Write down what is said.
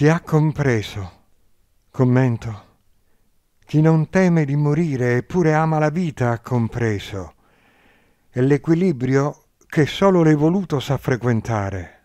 Chi ha compreso, commento, chi non teme di morire eppure ama la vita ha compreso, è l'equilibrio che solo l'evoluto sa frequentare.